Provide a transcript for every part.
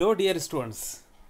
hello dear students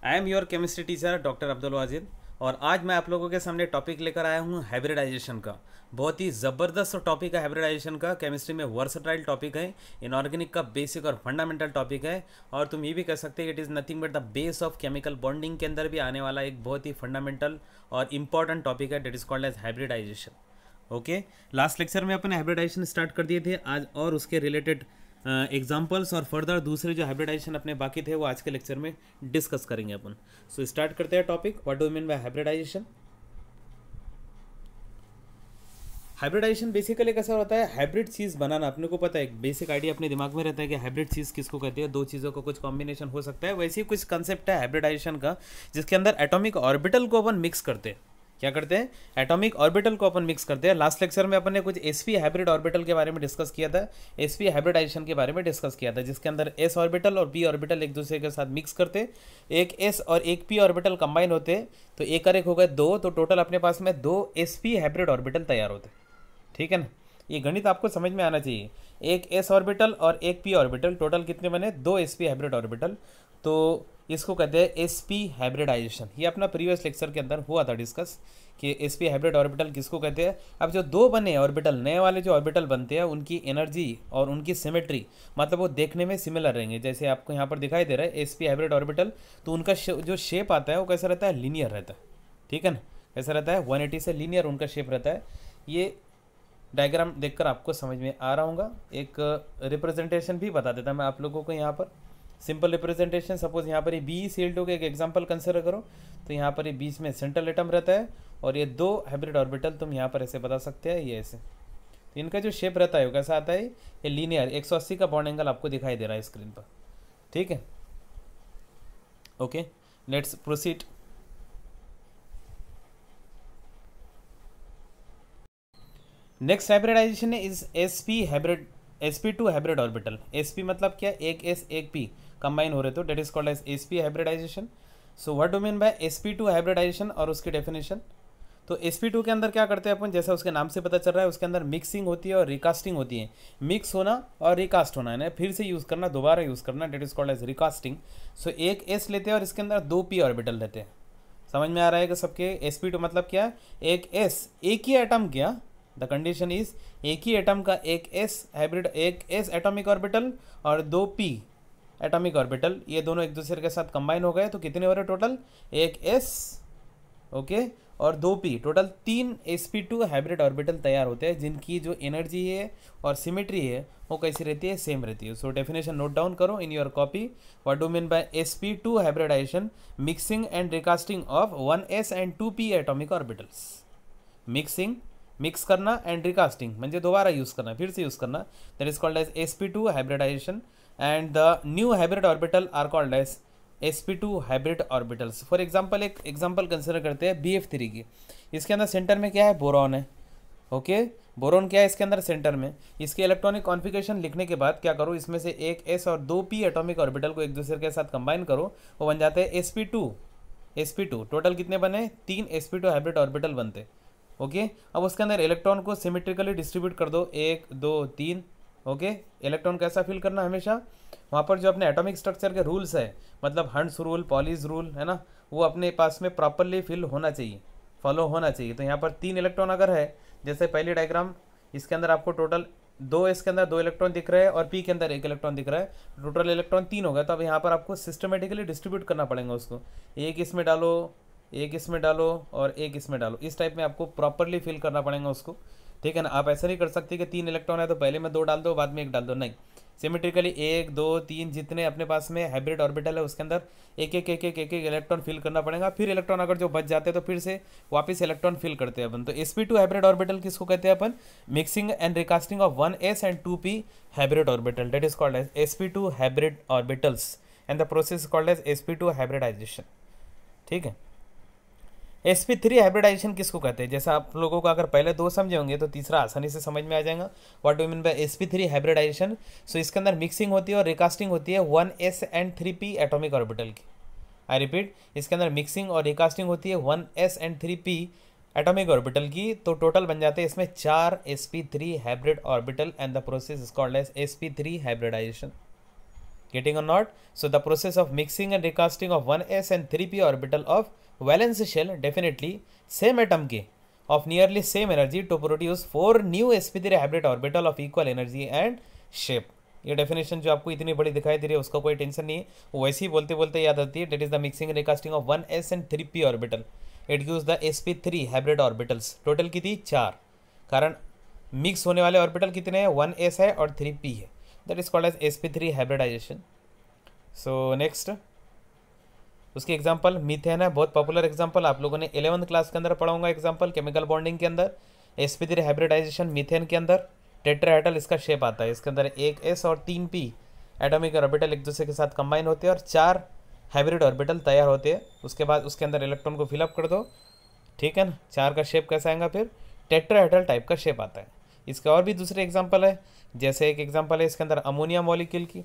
I am your chemistry teacher doctor Abdul Wajid और आज मैं आप लोगों के सामने टॉपिक लेकर आया हूँ हाइब्रिडाइजेशन का बहुत ही ज़बरदस्त टॉपिक है हाइब्रिडाइजेशन का केमिस्ट्री में वर्सटाइल टॉपिक है इनऑर्गेनिक का बेसिक और फंडामेंटल टॉपिक है और तुम ये भी कह सकते हो it is nothing but the base of chemical bonding के अंदर भी आने वाला एक बहुत ही फंडामेंटल और इम्पॉर्टेंट टॉपिक है that is called as hybridisation okay last lecture में अपने हाइब्रिडाइजेशन स्टार्ट कर दिए थे आज और उसके रिलेटेड एग्जाम्पल्स और फर्दर दूसरे जो हाइब्रिडाइजेशन अपने बाकी थे वो आज के लेक्चर में डिस्कस करेंगे अपन सो so, स्टार्ट करते हैं topic what do mean by hybridisation hybridisation basically कैसा होता है हाइब्रिड चीज़ बनाना अपने को पता है एक बेसिक आइडिया अपने दिमाग में रहता है कि हाइब्रिड चीज़ किसको कहते हैं दो चीज़ों का कुछ कॉम्बिनेशन हो सकता है वैसे ही कुछ कंसेप्ट है हाइब्रिडाइजेशन का जिसके अंदर एटॉमिक ऑर्बिटल को अपन मिक्स करते हैं क्या करते हैं एटॉमिक ऑर्बिटल को अपन मिक्स करते हैं लास्ट लेक्चर में अपन ने कुछ एस पी हाइब्रिड ऑर्बिटल के बारे में डिस्कस किया था एस पी हाइब्रिडाइजेशन के बारे में डिस्कस किया था जिसके अंदर एस ऑर्बिटल और पी ऑर्बिटल एक दूसरे के साथ मिक्स करते एक एस और एक पी ऑर्बिटल कंबाइन होते तो एक और एक हो गए दो तो टोटल अपने पास में दो एस पी हाइब्रिड ऑर्बिटल तैयार होते ठीक है ना ये गणित आपको समझ में आना चाहिए एक एस ऑर्बिटल और एक पी ऑर्बिटल टोटल कितने बने दो एस पी हाइब्रिड ऑर्बिटल तो इसको कहते हैं एस पी हाइब्रिडाइजेशन ये अपना प्रीवियस लेक्चर के अंदर हुआ था डिस्कस कि एस पी हाइब्रिड ऑर्बिटल किसको कहते हैं अब जो दो बने ऑर्बिटल नए वाले जो ऑर्बिटल बनते हैं उनकी एनर्जी और उनकी सिमेट्री मतलब वो देखने में सिमिलर रहेंगे जैसे आपको यहाँ पर दिखाई दे रहा है एस पी हाइब्रिड ऑर्बिटल तो उनका जो शेप आता है वो कैसा रहता है लीनियर रहता है ठीक है ना कैसा रहता है 180 से लीनियर उनका शेप रहता है ये डायग्राम देखकर आपको समझ में आ रहा होगा एक रिप्रेजेंटेशन भी बता देता मैं आप लोगों को यहाँ पर सिंपल रिप्रेजेंटेशन सपोज यहाँ पर ये बी टू के एक एग्जाम्पल कंसिडर करो तो यहाँ पर ये बीच में सेंट्रल एटम रहता है और ये दो हाइब्रिड ऑर्बिटल तुम यहाँ पर ऐसे बता सकते हैं ये ऐसे तो इनका जो शेप रहता है वो कैसा आता है ये लीनियर एक का बॉन्ड एंगल आपको दिखाई दे रहा है स्क्रीन पर ठीक है okay let's proceed next hybridisation is S P hybrid S P two hybrid orbital S P मतलब क्या एक एस एक पी कंबाइन हो रहे तो that is called as S P hybridisation so what do mean by S P two hybridisation और उसकी definition तो एस पी टू के अंदर क्या करते हैं अपन जैसा उसके नाम से पता चल रहा है उसके अंदर मिक्सिंग होती है और रिकास्टिंग होती है मिक्स होना और रिकास्ट होना है फिर से यूज़ करना दोबारा यूज़ करना that is called as recasting so एक एस लेते हैं और इसके अंदर दो पी ऑर्बिटल लेते हैं समझ में आ रहा है कि सबके एस पी टू मतलब क्या है एक एस एक ही एटम गया द कंडीशन इज एक ही एटम का एक एस हाइब्रिड एक एस एटॉमिक ऑर्बिटल और दो पी एटॉमिक ऑर्बिटल ये दोनों एक दूसरे के साथ कंबाइन हो गए तो कितने हो रहे टोटल एक एस ओके और दो पी टोटल तीन S P two hybrid orbital तैयार होते हैं जिनकी जो एनर्जी है और सिमेट्री है वो कैसी रहती है सेम रहती है सो डेफिनेशन नोट डाउन करो in your copy what do mean by S P two hybridisation mixing and recasting of one S and two P atomic orbitals mixing mix करना एंड रिकास्टिंग म्हणजे दोबारा use करना फिर से use करना that is called as S P two hybridisation and the new hybrid orbital are called as S P two hybrid orbitals for example एक example consider करते हैं बी एफ थ्री की इसके अंदर सेंटर में क्या है बोरॉन है ओके बोरॉन क्या है इसके अंदर सेंटर में इसके इलेक्ट्रॉनिक कॉन्फिगेशन लिखने के बाद क्या करो इसमें से एक एस और दो पी एटोमिक ऑर्बिटल को एक दूसरे के साथ कंबाइन करो वो बन जाते हैं S P two S P two total कितने बने तीन S P two hybrid orbital बनते हैं ओके अब उसके अंदर इलेक्ट्रॉन को सिमेट्रिकली डिस्ट्रीब्यूट कर दो एक दो तीन ओके इलेक्ट्रॉन कैसा फील करना हमेशा वहाँ पर जो अपने एटॉमिक स्ट्रक्चर के रूल्स है मतलब हंड्स रूल पॉलीज रूल है ना वो अपने पास में प्रॉपरली फिल होना चाहिए फॉलो होना चाहिए तो यहाँ पर तीन इलेक्ट्रॉन अगर है जैसे पहले डायग्राम इसके अंदर आपको टोटल दो इसके अंदर दो इलेक्ट्रॉन दिख रहे हैं और पी के अंदर एक इलेक्ट्रॉन दिख रहा है टोटल इलेक्ट्रॉन तीन हो गया तो अब यहाँ पर आपको सिस्टमेटिकली डिस्ट्रीब्यूट करना पड़ेगा उसको एक इसमें डालो एक इसमें डालो और एक इसमें डालो इस टाइप में आपको प्रॉपरली फिल करना पड़ेगा उसको ठीक है ना आप ऐसा नहीं कर सकते कि तीन इलेक्ट्रॉन है तो पहले में दो डाल दो बाद में एक डाल दो नहीं सिमेट्रिकली एक दो तीन जितने अपने पास में हाइब्रिड ऑर्बिटल है उसके अंदर एक एक एक एक एक एक इलेक्ट्रॉन फिल करना पड़ेगा फिर इलेक्ट्रॉन अगर जो बच जाते हैं तो फिर से वापस इलेक्ट्रॉन फिल करते हैं अपन तो S P two hybrid orbital किसको कहते हैं अपन mixing and recasting of one S and two P hybrid orbital that is called as S P two hybrid orbitals and the process called as S P two hybridisation ठीक है S P three hybridisation किसको कहते हैं जैसा आप लोगों को अगर पहले दो समझे होंगे तो तीसरा आसानी से समझ में आ जाएगा what do mean by S P three hybridisation so इसके अंदर मिक्सिंग होती है और रिकास्टिंग होती है one S and three P atomic orbital की आई रिपीट इसके अंदर मिक्सिंग और रिकास्टिंग होती है one S and three P atomic orbital की तो टोटल बन जाते हैं इसमें चार S P three hybrid orbital and the process is called as S P three hybridisation not so the process of mixing and recasting of one S and three P orbital of shell definitely same same के of nearly same energy to to four new S P three hybrid orbital of equal energy and shape ये definition जो आपको इतनी बड़ी दिखाई दे रही है उसका कोई टेंशन नहीं है वैसे ही बोलते बोलते याद आती है that is the mixing recasting of one S and three P orbital it gives the S P three hybrid orbitals total की थी चार कारण मिक्स होने वाले ऑर्बिटल कितने हैं वन एस है और थ्री पी है that is called as S P three hybridisation so next उसकी एग्जाम्पल मिथेन है बहुत पॉपुलर एग्जाम्पल आप लोगों ने इलेवंथ क्लास के अंदर पढ़ाऊंगा एग्जाम्पल केमिकल बॉन्डिंग के अंदर एसपी हाइब्रिडाइजेशन मिथेन के अंदर टेट्राहेटल इसका शेप आता है इसके अंदर एक एस और तीन पी एटॉमिक ऑर्बिटल एक दूसरे के साथ कंबाइन होते हैं और चार हाइब्रिड ऑर्बिटल तैयार होते हैं उसके बाद उसके अंदर इलेक्ट्रॉन को फिलअप कर दो ठीक है ना चार का शेप कैसा आएगा फिर टेट्राहेटल टाइप का शेप आता है इसके और भी दूसरे एग्जाम्पल है जैसे एक एग्जाम्पल है इसके अंदर अमोनिया मॉलिक्यूल की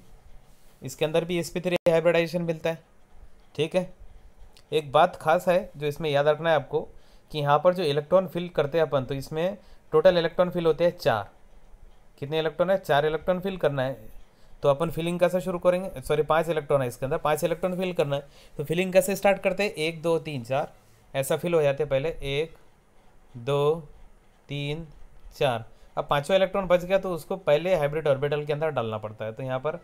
इसके अंदर भी एस पी थ्री हाइब्रिडाइजेशन मिलता है ठीक है एक बात खास है जो इसमें याद रखना है आपको कि यहाँ पर जो इलेक्ट्रॉन फिल करते हैं अपन तो इसमें टोटल इलेक्ट्रॉन फिल होते हैं चार कितने इलेक्ट्रॉन है चार इलेक्ट्रॉन फिल करना है तो अपन फिलिंग कैसे शुरू करेंगे सॉरी पाँच इलेक्ट्रॉन है इसके अंदर पाँच इलेक्ट्रॉन फिल करना है तो फिलिंग कैसे स्टार्ट करते हैं एक दो तीन चार ऐसा फिल हो जाते पहले एक दो तीन चार अब पाँचवा इलेक्ट्रॉन बच गया तो उसको पहले हाइब्रिड ऑर्बिटल के अंदर डालना पड़ता है तो यहाँ पर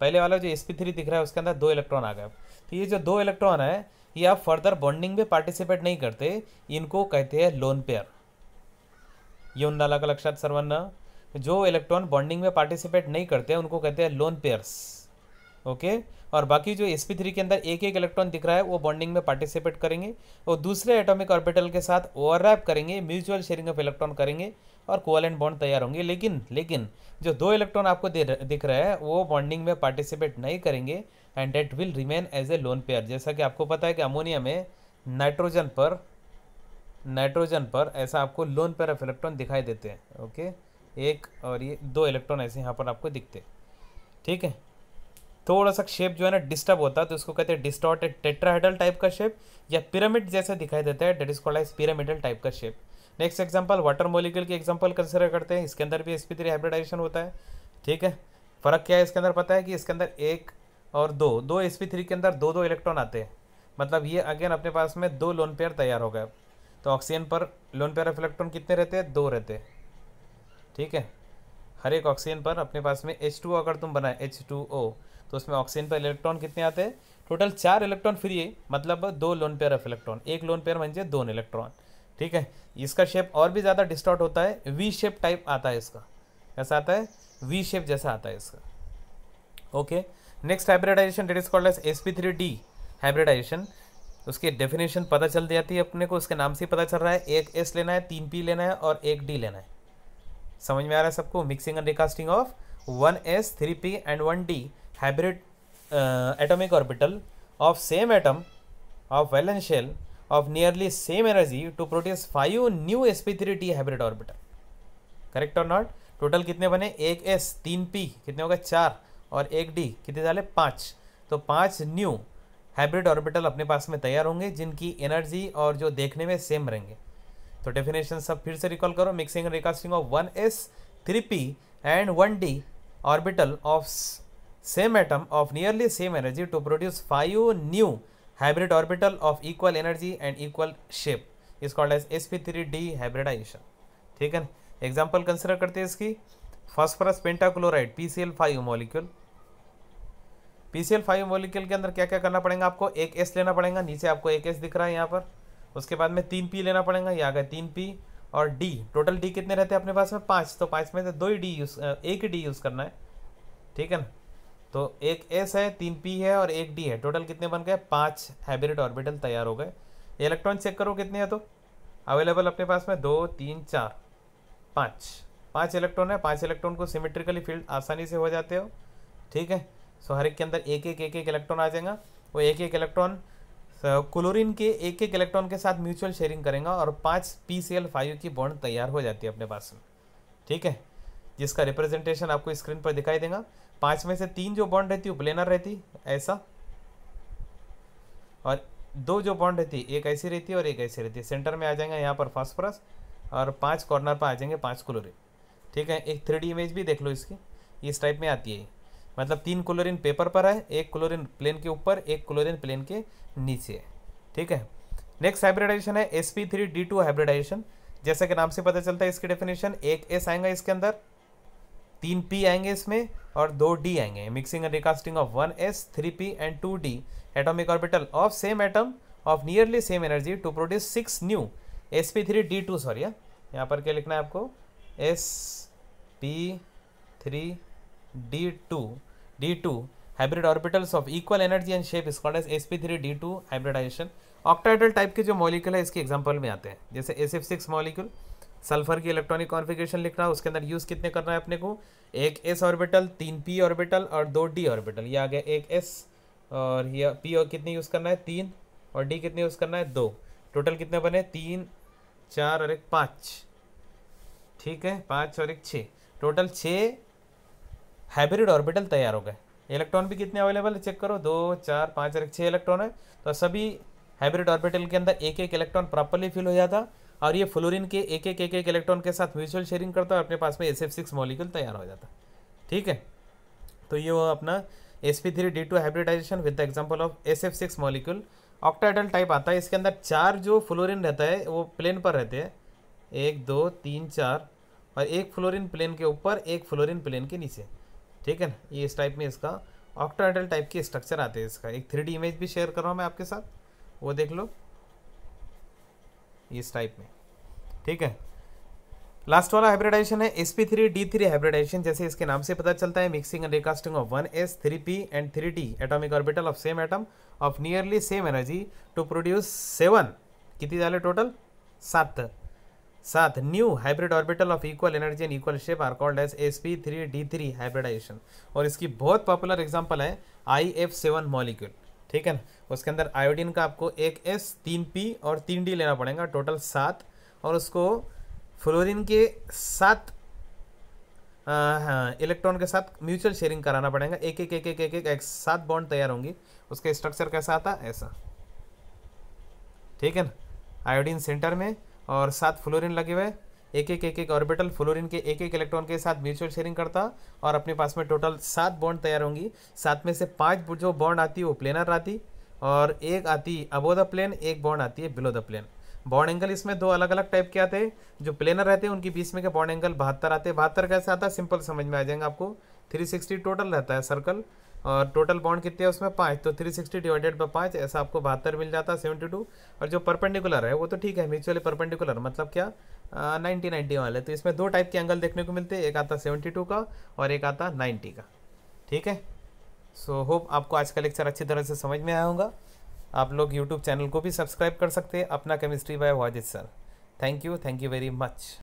पहले वाला जो एस दिख रहा है उसके अंदर दो इलेक्ट्रॉन आ गया ये जो दो इलेक्ट्रॉन है ये आप फर्दर बॉन्डिंग में पार्टिसिपेट नहीं करते इनको कहते हैं लोन पेयर उन नाला का लक्षात सर्वांना जो इलेक्ट्रॉन बॉन्डिंग में पार्टिसिपेट नहीं करते उनको कहते हैं लोन पेयर्स ओके और बाकी जो sp3 के अंदर एक एक इलेक्ट्रॉन दिख रहा है वो बॉन्डिंग में पार्टिसिपेट करेंगे और दूसरे एटॉमिक ऑर्बिटल के साथ ओवरलैप करेंगे म्यूचुअल शेयरिंग ऑफ इलेक्ट्रॉन करेंगे और कोवलेंट बॉन्ड तैयार होंगे लेकिन लेकिन जो दो इलेक्ट्रॉन आपको दिख रहा है वो बॉन्डिंग में पार्टिसिपेट नहीं करेंगे and that will remain as a lone pair जैसा कि आपको पता है कि अमोनिया में नाइट्रोजन पर नाइट्रोजन पर ऐसा आपको लोन पेयर ऑफ इलेक्ट्रॉन दिखाई देते हैं ओके एक और ये दो इलेक्ट्रॉन ऐसे यहाँ पर आपको दिखते ठीक है थोड़ा सा शेप जो है ना डिस्टर्ब होता है तो उसको कहते हैं डिस्टॉर्टेड टेट्राहेडल टाइप का शेप या पिरामिड जैसा दिखाई देता है that is called as pyramidal type का shape next example water molecule की एग्जाम्पल कंसिडर करते हैं इसके अंदर भी एस पी होता है ठीक है फ़र्क क्या है इसके अंदर पता है कि इसके अंदर एक और दो दो एस के अंदर दो दो इलेक्ट्रॉन आते हैं मतलब ये अगेन अपने पास में दो लोन पेयर तैयार हो गए तो ऑक्सीजन पर लोन पेयर ऑफ इलेक्ट्रॉन कितने रहते हैं दो रहते हैं ठीक है हर एक ऑक्सीजन पर अपने पास में एच टू अगर तुम बनाए एच टू ओ तो उसमें ऑक्सीजन पर इलेक्ट्रॉन कितने आते हैं टोटल चार इलेक्ट्रॉन फ्री है मतलब दो लोन पेयर ऑफ इलेक्ट्रॉन एक लोन पेयर म्हणजे दोन इलेक्ट्रॉन ठीक है इसका शेप और भी ज़्यादा डिस्टॉर्ट होता है वी शेप टाइप आता है इसका कैसा आता है वी शेप जैसा आता है इसका okay next hybridisation that is called S S P three D hybridisation उसकी डेफिनेशन पता चल जाती है अपने को उसके नाम से पता चल रहा है एक एस लेना है तीन पी लेना है और एक डी लेना है समझ में आ रहा है सबको mixing and recasting of one S three P and one D hybrid atomic orbital of same atom of valence shell of nearly same energy to produce five new sp3t hybrid orbital correct or not total कितने बने एक S तीन P कितने हो गए चार और एक डी कितने डाले पाँच तो पाँच न्यू हाइब्रिड ऑर्बिटल अपने पास में तैयार होंगे जिनकी एनर्जी और जो देखने में सेम रहेंगे तो डेफिनेशन सब फिर से रिकॉल करो mixing and recasting of one S three P and one D orbital of same atom of nearly same energy to produce five new hybrid equal energy and equal shape is called shape S P three D hybridisation ठीक है example consider करते हैं इसकी phosphorus pentachloride P C L five molecule P C L five molecule के अंदर क्या क्या करना पड़ेगा आपको एक एस लेना पड़ेगा नीचे आपको एक एस दिख रहा है यहाँ पर उसके बाद में तीन पी लेना पड़ेगा ये आ गए तीन पी और डी टोटल डी कितने रहते हैं अपने पास में पाँच तो पाँच में से दो ही डी यूज़ एक ही डी यूज़ करना है ठीक है ना तो एक एस है तीन पी है और एक डी है टोटल कितने बन गए पाँच हाइब्रिड ऑर्बिटल तैयार हो गए इलेक्ट्रॉन चेक करो कितने हैं तो अवेलेबल अपने पास में दो तीन चार पाँच पाँच इलेक्ट्रॉन है पाँच इलेक्ट्रॉन को सिमेट्रिकली फील्ड आसानी से हो जाते हो ठीक है सो हर एक के अंदर एक एक एक एक इलेक्ट्रॉन आ जाएगा वो एक एक इलेक्ट्रॉन क्लोरिन के एक एक इलेक्ट्रॉन के साथ म्यूचुअल शेयरिंग करेगा और पाँच पी सी एल फाइव की बॉन्ड तैयार हो जाती है अपने पास में ठीक है जिसका रिप्रेजेंटेशन आपको स्क्रीन पर दिखाई देगा पाँच में से तीन जो बॉन्ड रहती वो प्लेनर रहती ऐसा और दो जो बॉन्ड रहती एक ऐसी रहती है और एक ऐसी रहती है सेंटर में आ जाएंगे यहाँ पर फॉस्फरस और पांच कॉर्नर पर आ जाएंगे पांच क्लोरिन ठीक है एक थ्री इमेज भी देख लो इसकी इस टाइप में आती है मतलब तीन क्लोरिन पेपर पर है एक क्लोरिन प्लेन के ऊपर एक क्लोरिन प्लेन के नीचे है ठीक है नेक्स्ट हाइब्रिडाइजेशन है S P three D two hybridisation जैसा कि नाम से पता चलता है इसकी डेफिनेशन एक एस आएगा इसके अंदर तीन पी आएंगे इसमें और दो डी आएंगे mixing and recasting of one S three P and two D atomic orbital of same atom of nearly same energy to produce six new S P three D two sorry यहाँ पर क्या लिखना है आपको S P three D two D two hybrid orbitals of equal energy and shape is called S P three D two hybridisation octahedral type के जो molecule है इसके एग्जाम्पल में आते हैं जैसे S F six molecule sulphur की electronic configuration लिखना उसके अंदर यूज़ कितने करना है अपने को एक एस ऑर्बिटल तीन पी ऑर्बिटल और दो डी ऑर्बिटल ये आ गया एक एस और ये पी और कितने यूज़ करना है तीन और डी कितने यूज़ करना है दो टोटल कितने बने तीन चार और एक पाँच ठीक है पाँच और एक छः टोटल छः हाइब्रिड ऑर्बिटल तैयार हो गए इलेक्ट्रॉन भी कितने अवेलेबल है चेक करो दो चार पाँच और एक छः इलेक्ट्रॉन है तो सभी हाइब्रिड ऑर्बिटल के अंदर एक एक इलेक्ट्रॉन प्रॉपरली फिल हो जाता और ये फ्लोरीन के एक एक एक एक इलेक्ट्रॉन के साथ म्यूचुअल शेयरिंग करता है अपने पास में एस एफ सिक्स मॉलिक्यूल तैयार हो जाता है ठीक है तो ये वो अपना S P three D two hybridisation with the example of S F six molecule octahedral type आता है इसके अंदर चार जो फ्लोरिन रहता है वो प्लेन पर रहते हैं एक दो तीन चार और एक फ्लोरिन प्लेन के ऊपर एक फ्लोरिन प्लेन के नीचे ठीक है ना ये इस टाइप में इसका ऑक्टाइडल टाइप की स्ट्रक्चर आते हैं इसका एक थ्री इमेज भी शेयर कर रहा हूँ मैं आपके साथ वो देख लो इस टाइप में ठीक है लास्ट वाला हाइब्रिडाइजेशन है S P three d three hybridization जैसे इसके नाम से पता चलता है mixing and recasting of 1s s three P and three d atomic orbital of same atom of nearly same energy to produce seven कितनी झाले टोटल सात सात new hybrid orbital of equal energy and equal shape are called as S P three d three hybridization और इसकी बहुत popular example है I F seven molecule ठीक है ना उसके अंदर आयोडीन का आपको एक एस तीन पी और तीन डी लेना पड़ेगा टोटल सात और उसको फ्लोरीन के सात इलेक्ट्रॉन हाँ, के साथ म्यूचुअल शेयरिंग कराना पड़ेगा एक एक एक एक एक एक, एक सात बॉन्ड तैयार होंगी उसके स्ट्रक्चर कैसा आता ऐसा ठीक है ना आयोडीन सेंटर में और सात फ्लोरिन लगे हुए एक एक एक एक ऑर्बिटल फ्लोरिन के एक एक इलेक्ट्रॉन के साथ म्यूचुअल शेयरिंग करता और अपने पास में टोटल सात बॉन्ड तैयार होंगी सात में से पांच जो बॉन्ड आती है वो प्लेनर आती और एक आती अबो द प्लेन एक बॉन्ड आती है below the plane bond angle इसमें दो अलग अलग टाइप के आते हैं जो प्लेनर रहते हैं उनकी बीच में के बॉन्ड एंगल बहत्तर आते हैं बहत्तर कैसे आता है सिंपल समझ में आ जाएंगे आपको 360 टोटल रहता है सर्कल और टोटल बॉन्ड कितने हैं उसमें पाँच तो 360 डिवाइडेड बाय पाँच ऐसा आपको बहत्तर मिल जाता है सेवेंटी टू और जो परपेंडिकुलर है वो तो ठीक है म्यूचुअली परपेंडिकुलर मतलब क्या नाइन्टी नाइन्टी वाले तो इसमें दो टाइप के एंगल देखने को मिलते हैं एक आता सेवेंटी टू का और एक आता नाइन्टी का ठीक है सो so, होप आपको आज का लेक्चर अच्छी तरह से समझ में आया होगा आप लोग यूट्यूब चैनल को भी सब्सक्राइब कर सकते हैं अपना chemistry by Wajid sir thank you thank you very much